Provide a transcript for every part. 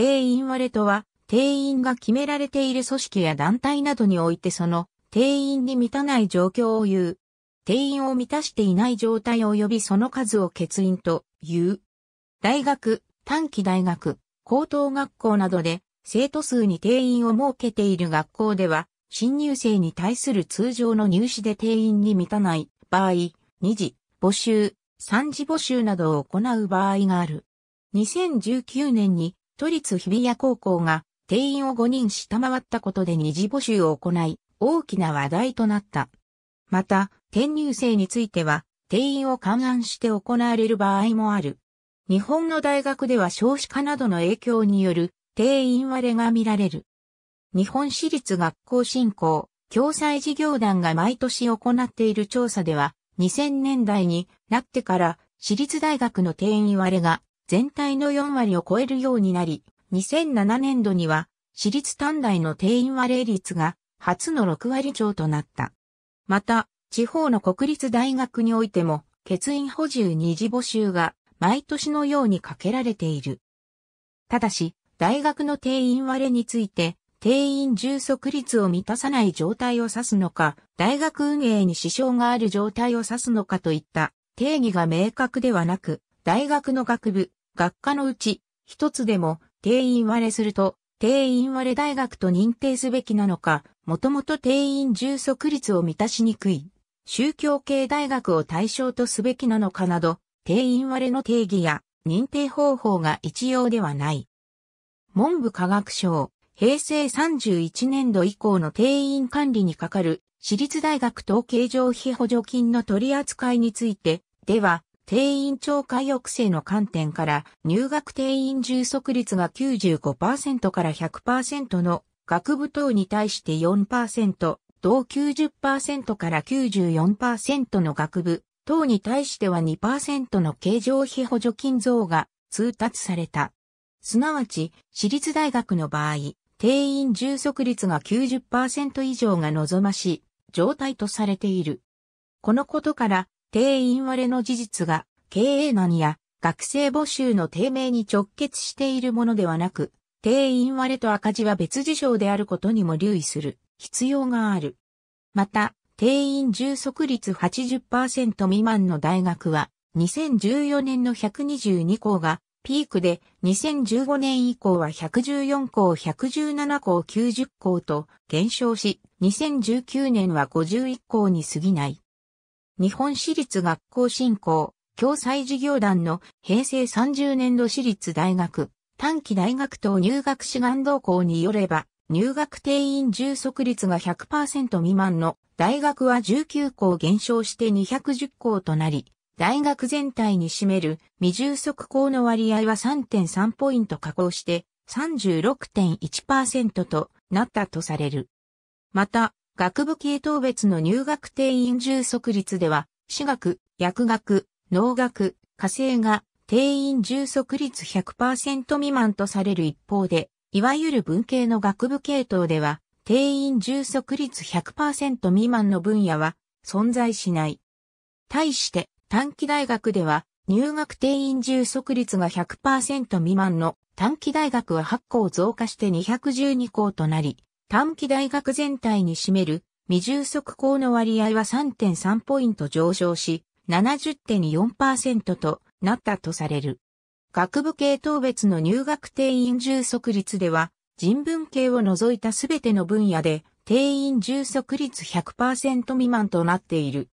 定員割れとは、定員が決められている組織や団体などにおいてその定員に満たない状況を言う。定員を満たしていない状態及びその数を欠員という。大学、短期大学、高等学校などで生徒数に定員を設けている学校では、新入生に対する通常の入試で定員に満たない場合、2次募集、3次募集などを行う場合がある。2019年に都立日比谷高校が定員を5人下回ったことで二次募集を行い、大きな話題となった。また、転入生については、定員を勘案して行われる場合もある。日本の大学では少子化などの影響による定員割れが見られる。日本私立学校振興、共済事業団が毎年行っている調査では、2000年代になってから私立大学の定員割れが全体の4割を超えるようになり、2007年度には、私立短大の定員割れ率が初の6割超となった。また、地方の国立大学においても、欠員補充二次募集が毎年のようにかけられている。ただし、大学の定員割れについて、定員充足率を満たさない状態を指すのか、大学運営に支障がある状態を指すのかといった定義が明確ではなく、大学の学部、学科のうち、一つでも定員割れすると、定員割れ大学と認定すべきなのか、もともと定員充足率を満たしにくい、宗教系大学を対象とすべきなのかなど、定員割れの定義や認定方法が一様ではない。文部科学省、平成31年度以降の定員管理にかかる私立大学統計上非補助金の取り扱いについて、では、定員超過抑制の観点から入学定員充足率が95%から100%の学部等に対して4%、同90%から94%の学部等に対しては2%の経常費補助金増が通達された。すなわち、私立大学の場合、定員充足率が90%以上が望ましい状態とされている。このことから、定員割れの事実が経営難や学生募集の低迷に直結しているものではなく、定員割れと赤字は別事象であることにも留意する必要がある。また、定員充足率80%未満の大学は、2014年の122校がピークで、2015年以降は114校、117校、90校と減少し、2019年は51校に過ぎない。日本私立学校振興、共済事業団の平成30年度私立大学、短期大学等入学志願動向によれば、入学定員充足率が100%未満の大学は19校減少して210校となり、大学全体に占める未充足校の割合は3.3ポイント下降して36.1%となったとされる。また、学部系統別の入学定員充足率では、私学、薬学、農学、火星が定員充足率100%未満とされる一方で、いわゆる文系の学部系統では、定員充足率100%未満の分野は存在しない。対して短期大学では入学定員充足率が100%未満の短期大学は8校増加して212校となり、短期大学全体に占める未充足校の割合は3.3ポイント上昇し、70.4%となったとされる。学部系統別の入学定員充足率では、人文系を除いたすべての分野で定員充足率100%未満となっている。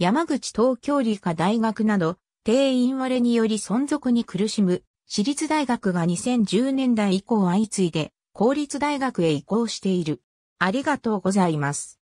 山口東京理科大学など、定員割れにより存続に苦しむ、私立大学が2010年代以降相次いで公立大学へ移行している。ありがとうございます。